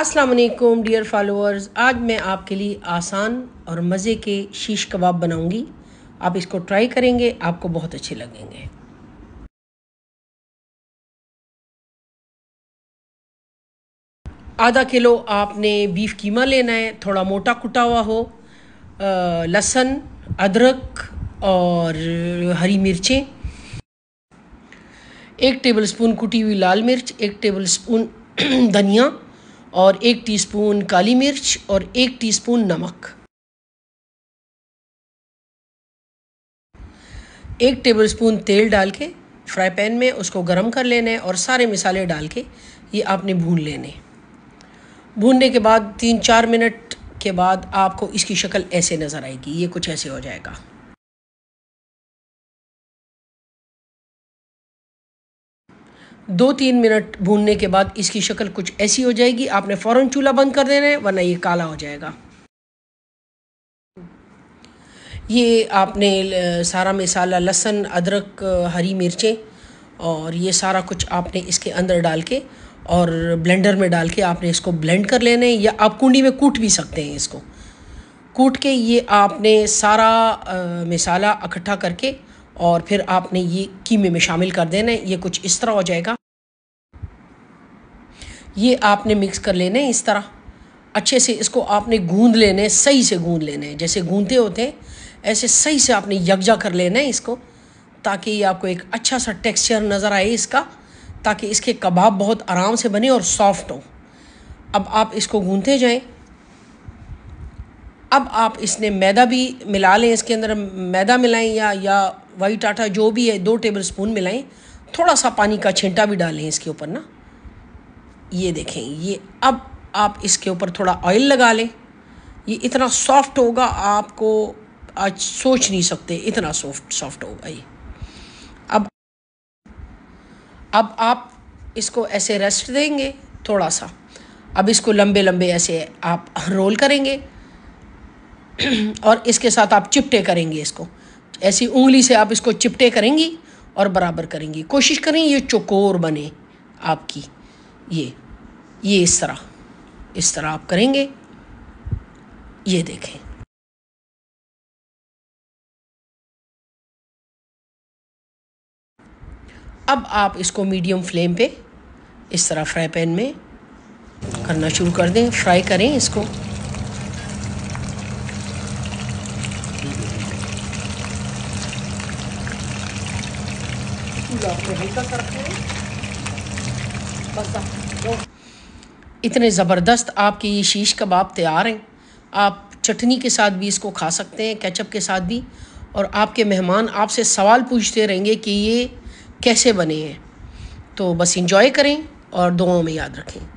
अस्सलाम वालेकुम dear followers आज मैं आपके लिए आसान और मज़े के शीश कबाब बनाऊंगी आप इसको ट्राई करेंगे आपको बहुत अच्छे लगेंगे आधा किलो आपने बीफ कीमा लेना है थोड़ा मोटा कुटा हुआ हो लहसन अदरक और हरी मिर्चें एक टेबलस्पून कुटी हुई लाल मिर्च एक टेबलस्पून धनिया और एक टीस्पून काली मिर्च और एक टीस्पून नमक एक टेबलस्पून तेल डाल के फ्राई पैन में उसको गर्म कर लेने और सारे मिसाले डाल के ये आपने भून लेने भूनने के बाद तीन चार मिनट के बाद आपको इसकी शक्ल ऐसे नज़र आएगी ये कुछ ऐसे हो जाएगा दो तीन मिनट भूनने के बाद इसकी शक्ल कुछ ऐसी हो जाएगी आपने फ़ौरन चूल्हा बंद कर देना है वरना ये काला हो जाएगा ये आपने सारा मिसाला लहसन अदरक हरी मिर्चें और ये सारा कुछ आपने इसके अंदर डाल के और ब्लेंडर में डाल के आपने इसको ब्लेंड कर लेना है या आप कुंडी में कूट भी सकते हैं इसको कूट के ये आपने सारा मिसाला इकट्ठा करके और फिर आपने ये कीमे में शामिल कर देना है ये कुछ इस तरह हो जाएगा ये आपने मिक्स कर लेने इस तरह अच्छे से इसको आपने गूंद लेने सही से गूंद लेने जैसे गूंदते होते हैं ऐसे सही से आपने यकजा कर लेना है इसको ताकि ये आपको एक अच्छा सा टेक्सचर नज़र आए इसका ताकि इसके कबाब बहुत आराम से बने और सॉफ्ट हों अब आप इसको गूंदते जाएं अब आप इसने मैदा भी मिला लें इसके अंदर मैदा मिलाएं या या वाइट आटा जो भी है दो टेबल स्पून मिलाएं थोड़ा सा पानी का छिंटा भी डालें इसके ऊपर ना ये देखें ये अब आप इसके ऊपर थोड़ा ऑयल लगा लें ये इतना सॉफ्ट होगा आपको आज सोच नहीं सकते इतना सॉफ्ट सॉफ्ट होगा ये अब अब आप इसको ऐसे रेस्ट देंगे थोड़ा सा अब इसको लंबे लंबे ऐसे आप रोल करेंगे और इसके साथ आप चिपटे करेंगे इसको ऐसी उंगली से आप इसको चिपटे करेंगी और बराबर करेंगी कोशिश करें ये चकोर बने आपकी ये ये इस तरह इस तरह आप करेंगे ये देखें अब आप इसको मीडियम फ्लेम पे इस तरह फ्राई पैन में करना शुरू कर दें फ्राई करें इसको इतने ज़बरदस्त आपके ये शीश कबाब तैयार हैं आप चटनी के साथ भी इसको खा सकते हैं केचप के साथ भी और आपके मेहमान आपसे सवाल पूछते रहेंगे कि ये कैसे बने हैं तो बस इंजॉय करें और दुआओं में याद रखें